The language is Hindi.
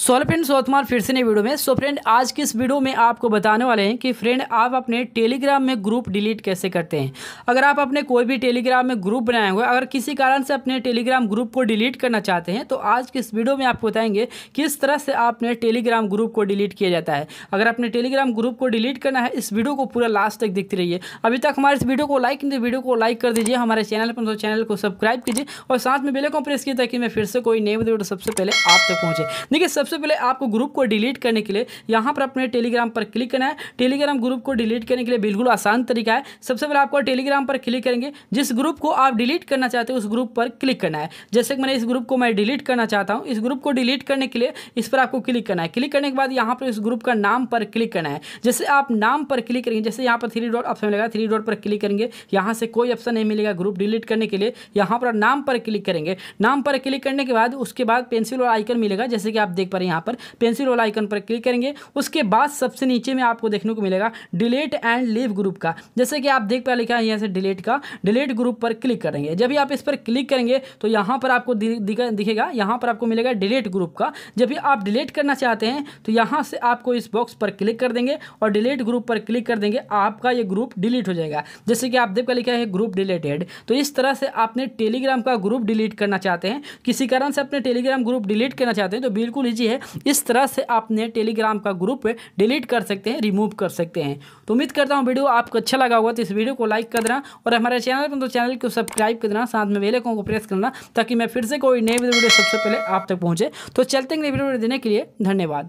सो हेलो फ्रेंड सोतमार फिर से नई वीडियो में सो फ्रेंड आज की इस वीडियो में आपको बताने वाले हैं कि फ्रेंड आप अपने टेलीग्राम में ग्रुप डिलीट कैसे करते हैं अगर आप अपने कोई भी टेलीग्राम में ग्रुप बनाए हुए अगर किसी कारण से अपने टेलीग्राम ग्रुप को डिलीट करना चाहते हैं तो आज की इस वीडियो में आपको बताएंगे किस तरह से आपने टेलीग्राम ग्रुप को डिलीट किया जाता है अगर अपने टेलीग्राम ग्रुप को डिलीट करना है इस वीडियो को पूरा लास्ट तक देखते रहिए अभी तक हमारे इस वीडियो को लाइक नहीं वीडियो को लाइक कर दीजिए हमारे चैनल पर तो चैनल को सब्सक्राइब कीजिए और साथ में बेले को प्रेस किया ताकि मैं फिर से कोई नई वीडियो सबसे पहले आप तक पहुँचे देखिए सबसे सबसे पहले आपको ग्रुप को डिलीट करने के लिए यहाँ पर अपने टेलीग्राम पर क्लिक करना है टेलीग्राम ग्रुप को डिलीट करने के लिए बिल्कुल आसान तरीका है सबसे पहले आपको टेलीग्राम पर क्लिक करेंगे जिस ग्रुप को आप डिलीट करना चाहते हो उस ग्रुप पर क्लिक करना है जैसे कि मैंने इस ग्रुप को मैं डिलीट करना चाहता हूँ इस ग्रुप को डिलीट करने के लिए इस पर आपको क्लिक करना है क्लिक करने के बाद यहाँ पर इस ग्रुप का नाम पर क्लिक करना है जैसे आप नाम पर क्लिक करेंगे जैसे यहाँ पर थ्री डॉट ऑप्शन मिलेगा थ्री डॉट पर क्लिक करेंगे यहाँ से कोई ऑप्शन नहीं मिलेगा ग्रुप डिलीट करने के लिए यहाँ पर नाम पर क्लिक करेंगे नाम पर क्लिक करने के बाद उसके बाद पेंसिल और आइकन मिलेगा जैसे कि आप देख पा पर यहाँ पर पेंसिल वाला आइकन पर क्लिक करेंगे उसके बाद सबसे नीचे में आपको देखने को मिलेगा डिलीट एंड लीव ग्रुप का जैसे कि आप देख पा लिखा है यहाँ से डिलीट का डिलीट ग्रुप पर क्लिक करेंगे जब भी आप इस पर क्लिक करेंगे तो यहाँ पर आपको दिखेगा यहाँ पर आपको मिलेगा डिलीट ग्रुप का जब भी आप डिलीट करना चाहते हैं तो यहाँ से आपको इस बॉक्स पर क्लिक कर देंगे और डिलीट ग्रुप पर क्लिक कर देंगे आपका ये ग्रुप डिलीट हो जाएगा जैसे कि आप देख पा लिखा है ग्रुप डिलीटेड तो इस तरह से आपने टेलीग्राम का ग्रुप डिलीट करना चाहते हैं किसी कारण से अपने टेलीग्राम ग्रुप डिलीट करना चाहते हैं तो बिल्कुल ईजी है इस तरह से आपने टेलीग्राम का ग्रुप डिलीट कर सकते हैं रिमूव कर सकते हैं तो उम्मीद करता हूँ वीडियो आपको अच्छा लगा हुआ तो इस वीडियो को लाइक कर देना और हमारे चैनल पर तो चैनल को सब्सक्राइब कर देना साथ में बेलेकों को प्रेस करना ताकि मैं फिर से कोई नई वीडियो सबसे पहले आप तक पहुँचे तो चलते वीडियो देने के लिए धन्यवाद